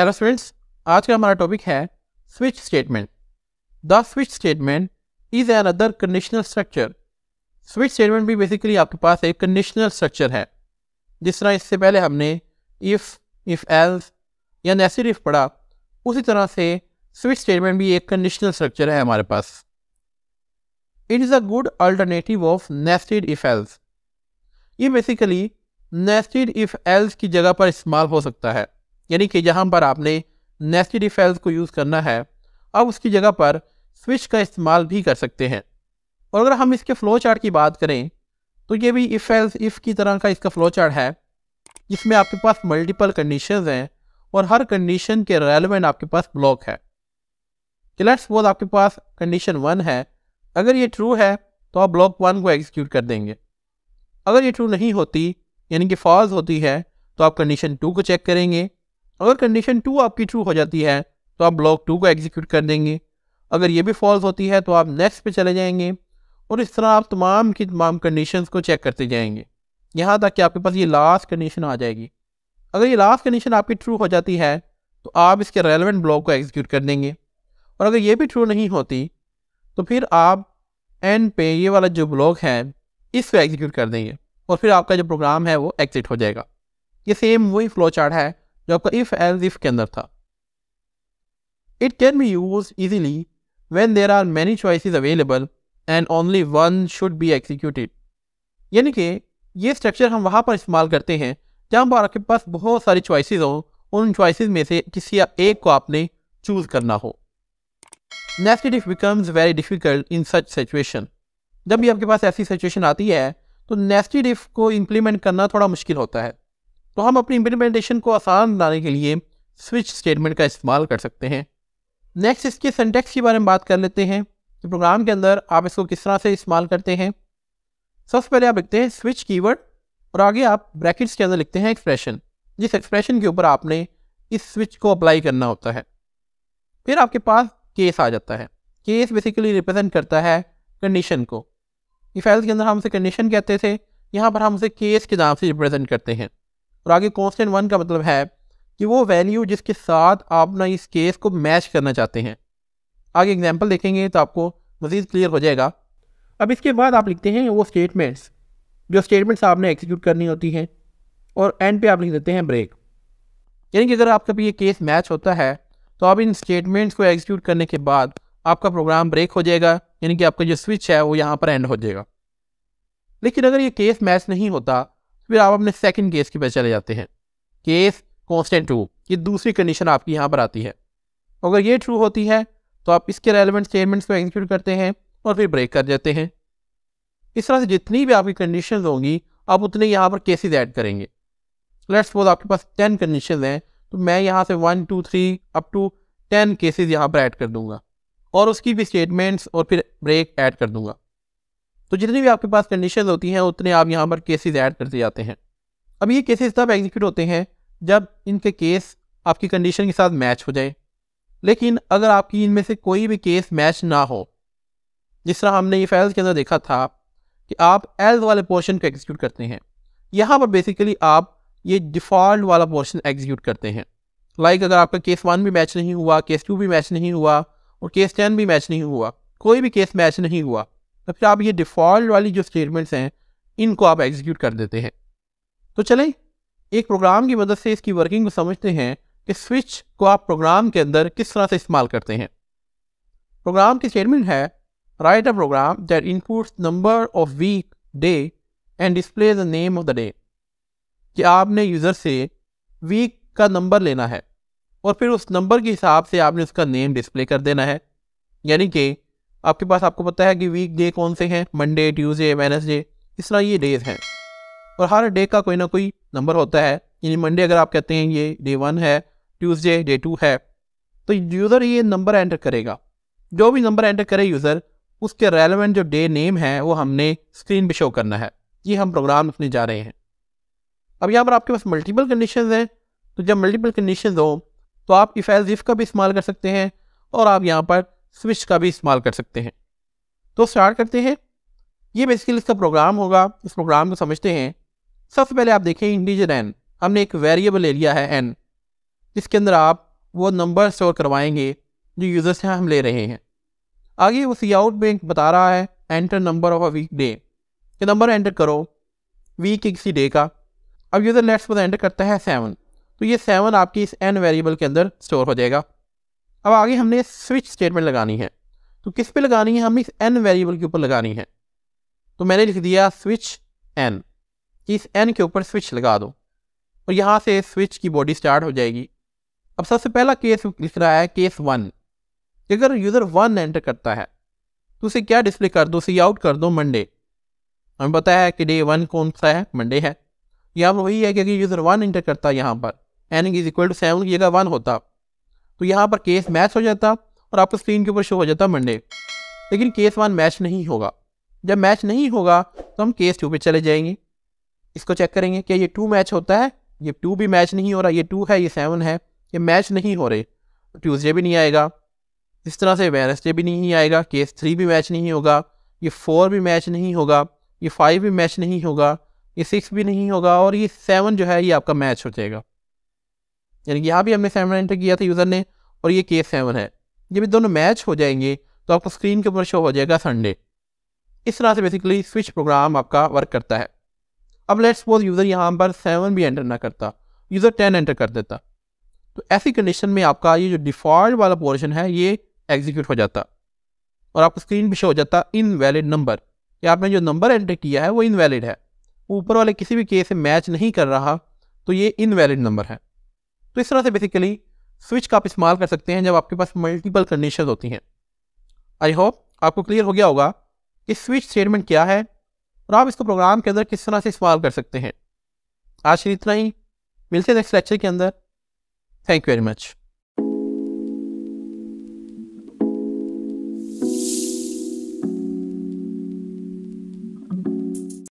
hello students आज का हमारा टॉपिक है switch statement the switch statement is another conditional structure switch statement भी बेसिकली आपके पास एक कंडीशनल स्ट्रक्चर है जिस तरह इससे पहले हमने इफ़ इफ़ एल्स या नेसिड इफ पढ़ा उसी तरह से स्विच स्टेटमेंट भी एक कंडीशनल स्ट्रक्चर है हमारे पास it is a good alternative of nested if else ये बेसिकली नेस्टेड इफ एल्स की जगह पर इस्तेमाल हो सकता है यानी कि जहाँ पर आपने नेस्टी इफ़ेल्स को यूज़ करना है आप उसकी जगह पर स्विच का इस्तेमाल भी कर सकते हैं और अगर हम इसके फ़्लो चार्ट की बात करें तो ये भी इफ़ एल्स इफ़ की तरह का इसका फ़्लो चार्ट है जिसमें आपके पास मल्टीपल कंडीशन हैं और हर कंडीशन के रेलिवेंट आपके पास ब्लॉक है कि लेट्स सपोज आपके पास कंडीशन वन है अगर ये ट्रू है तो आप ब्लॉक वन को एग्जीक्यूट कर देंगे अगर ये ट्रू नहीं होती यानी कि फॉल्स होती है तो आप कंडीशन टू को चेक करेंगे अगर कंडीशन टू आपकी ट्रू हो जाती है तो आप ब्लॉक टू को एग्जीक्यूट कर देंगे अगर ये भी फॉल्स होती है तो आप नेक्स्ट पे चले जाएंगे और इस तरह आप तमाम की तमाम कंडीशंस को चेक करते जाएंगे यहाँ तक कि आपके पास ये लास्ट कंडीशन आ जाएगी अगर ये लास्ट कंडीशन आपकी ट्रू हो जाती है तो आप इसके रेलिवेंट ब्लॉक को एग्जीक्यूट कर देंगे और अगर ये भी ट्रू नहीं होती तो फिर आप एंड पे ये वाला जो ब्लॉक है इसको एग्जीक्यूट कर देंगे और फिर आपका जो प्रोग्राम है वो एग्जिट हो जाएगा ये सेम वही फ्लो चार्ट है जो आपका इफ एज इफ के अंदर था it can be use easily when there are many choices available and only one should be executed यानी कि ये स्ट्रक्चर हम वहाँ पर इस्तेमाल करते हैं जहाँ पर आपके पास बहुत सारी चॉइसिस हों उन चॉइसेस में से किसी एक को आपने चूज़ करना हो next if becomes very difficult in such situation जब भी आपके पास ऐसी सिचुएशन आती है तो नेस्टेड इफ़ को इम्प्लीमेंट करना थोड़ा मुश्किल होता है तो हम अपनी इम्प्लीमेंटेशन को आसान बनाने के लिए स्विच स्टेटमेंट का इस्तेमाल कर सकते हैं नेक्स्ट इसके सेंटेक्स के बारे में बात कर लेते हैं कि प्रोग्राम के अंदर आप इसको किस तरह से इस्तेमाल करते हैं सबसे पहले आप लिखते हैं स्विच कीवर्ड और आगे आप ब्रैकेट्स के अंदर लिखते हैं एक्सप्रेशन जिस एक्सप्रेशन के ऊपर आपने इस स्विच को अप्लाई करना होता है फिर आपके पास केस आ जाता है केस बेसिकली रिप्रेजेंट करता है कंडीशन को ये के अंदर हम उसे कंडीशन कहते थे यहाँ पर हम उसे केस के नाम से रिप्रेजेंट करते हैं और आगे कॉन्स्टेंट वन का मतलब है कि वो वैल्यू जिसके साथ आप ना इस केस को मैच करना चाहते हैं आगे एग्जाम्पल देखेंगे तो आपको मज़ीद क्लियर हो जाएगा अब इसके बाद आप लिखते हैं वो स्टेटमेंट्स जो स्टेटमेंट्स आपने एग्जीक्यूट करनी होती हैं और एंड पे आप लिख देते हैं ब्रेक यानी कि अगर आपका भी ये केस मैच होता है तो आप इन स्टेटमेंट्स को एग्जीक्यूट करने के बाद आपका प्रोग्राम ब्रेक हो जाएगा यानी कि आपका जो स्विच है वो यहाँ पर एंड हो जाएगा लेकिन अगर ये केस मैच नहीं होता फिर आप अपने सेकंड केस के पे चले जाते हैं केस कॉन्स्टेंट टू ये दूसरी कंडीशन आपकी यहाँ पर आती है अगर ये ट्रू होती है तो आप इसके रेलिवेंट स्टेटमेंट्स को एग्जीक्यूट करते हैं और फिर ब्रेक कर देते हैं इस तरह से जितनी भी आपकी कंडीशन होंगी आप उतने यहाँ पर केसेज ऐड करेंगे लेट्स सपोज आपके पास टेन कंडीशन हैं तो मैं यहाँ से one two three up to ten cases यहाँ पर ऐड कर दूंगा और उसकी भी स्टेटमेंट्स और फिर ब्रेक ऐड कर दूंगा तो जितनी भी आपके पास कंडीशन होती हैं उतने आप यहाँ पर केसेज ऐड करते जाते हैं अब ये केसेस तब एग्जीक्यूट होते हैं जब इनके केस आपकी कंडीशन के साथ मैच हो जाए लेकिन अगर आपकी इनमें से कोई भी केस मैच ना हो जिस तरह हमने ये फैल्स के अंदर देखा था कि आप एल्स वाले पोर्शन को एग्जीक्यूट करते हैं यहाँ पर बेसिकली आप ये डिफ़ॉल्ट वाला पोर्शन एग्जीक्यूट करते हैं लाइक like अगर आपका केस वन भी मैच नहीं हुआ केस टू भी मैच नहीं हुआ और केस टेन भी मैच नहीं हुआ कोई भी केस मैच नहीं हुआ सबसे तो आप ये डिफ़ॉल्ट वाली जो स्टेटमेंट्स हैं इनको आप एग्जीक्यूट कर देते हैं तो चलें एक प्रोग्राम की मदद से इसकी वर्किंग को समझते हैं कि स्विच को आप प्रोग्राम के अंदर किस तरह से इस्तेमाल करते हैं प्रोग्राम की स्टेटमेंट है write a program that inputs number of week day and display the name of the day कि आपने यूज़र से वीक का नंबर लेना है और फिर उस नंबर के हिसाब से आपने उसका नेम डिस्प्ले कर देना है यानी कि आपके पास आपको पता है कि वीक डे कौन से हैं मंडे ट्यूसडे वेनसडे इस तरह ये डेज हैं और हर डे का कोई ना कोई नंबर होता है यानी मंडे अगर आप कहते हैं ये डे वन है ट्यूसडे डे टू है तो यूज़र ये नंबर एंटर करेगा जो भी नंबर एंटर करे यूज़र उसके रेलिवेंट जो डे नेम है वो हमने स्क्रीन पर शो करना है ये हम प्रोग्राम अपने जा रहे हैं अब यहाँ पर आपके पास मल्टीपल कंडीशन हैं तो जब मल्टीपल कंडीशन हो तो आप इफ़ एज इफ़ का भी इस्तेमाल कर सकते हैं और आप यहाँ पर स्विच का भी इस्तेमाल कर सकते हैं तो स्टार्ट करते हैं ये बेसिकली इसका प्रोग्राम होगा इस प्रोग्राम को समझते हैं सबसे पहले आप देखें इंडिजन एन हमने एक वेरिएबल ले लिया है एन जिसके अंदर आप वो नंबर स्टोर करवाएंगे जो यूज़र से हम ले रहे हैं आगे वो सी आउट में बता रहा है enter number of a week day ये नंबर एंटर करो वीक के किसी डे का अब यूज़र लेट्स पर एंटर करता है सेवन तो ये सेवन आपकी इस एन वेरिएबल के अंदर स्टोर हो जाएगा अब आगे हमने स्विच स्टेटमेंट लगानी है तो किस पे लगानी है हमने इस एन वेरिएबल के ऊपर लगानी है तो मैंने लिख दिया स्विच एन कि इस एन के ऊपर स्विच लगा दो और यहाँ से स्विच की बॉडी स्टार्ट हो जाएगी अब सबसे पहला केस लिख रहा है केस वन अगर यूज़र वन एंटर करता है तो उसे क्या डिस्प्ले कर दो उसे आउट कर दो मंडे हमें पता है कि डे वन कौन सा है मंडे है यहाँ पर वही है कि अगर यूज़र वन एंटर करता है यहाँ पर N is equal to seven की जगह वन होता तो यहाँ पर केस मैच हो जाता और आपको स्क्रीन के ऊपर शो हो जाता मंडे लेकिन केस वन मैच नहीं होगा जब मैच नहीं होगा तो हम केस टू पे चले जाएंगे इसको चेक करेंगे क्या ये टू मैच होता है ये टू भी मैच नहीं हो रहा ये टू है ये सेवन है ये मैच नहीं हो रहे तो ट्यूसडे भी नहीं आएगा इस तरह से वेनसडे भी नहीं आएगा केस थ्री भी मैच नहीं होगा ये फोर भी मैच नहीं होगा ये फाइव भी मैच नहीं होगा ये सिक्स भी नहीं होगा और ये सेवन जो है ये आपका मैच हो जाएगा यानी कि यहाँ भी हमने सेवन एंटर किया था यूज़र ने और ये केस सेवन है जब ये दोनों मैच हो जाएंगे तो आपको स्क्रीन के ऊपर शो हो जाएगा संडे इस तरह से बेसिकली स्विच प्रोग्राम आपका वर्क करता है अब लेट्स सपोज यूज़र यहाँ पर सेवन भी एंटर ना करता यूज़र टेन एंटर कर देता तो ऐसी कंडीशन में आपका ये जो डिफ़ॉल्ट वाला पोर्शन है ये एग्जीक्यूट हो जाता और आपको स्क्रीन पर शो हो जाता इन वैलिड नंबर कि आपने जो नंबर एंटर किया है वो इनवैलिड है ऊपर वाले किसी भी केस से मैच नहीं कर रहा तो ये इनवैलिड नंबर है तो इस तरह से बेसिकली स्विच का आप इस्तेमाल कर सकते हैं जब आपके पास मल्टीपल कंडीशन होती हैं आई होप आपको क्लियर हो गया होगा कि स्विच स्टेटमेंट क्या है और आप इसको प्रोग्राम के अंदर किस तरह से इस्तेमाल कर सकते हैं आज इतना ही मिलते हैं नेक्स्ट लेक्चर के अंदर थैंक यू वेरी मच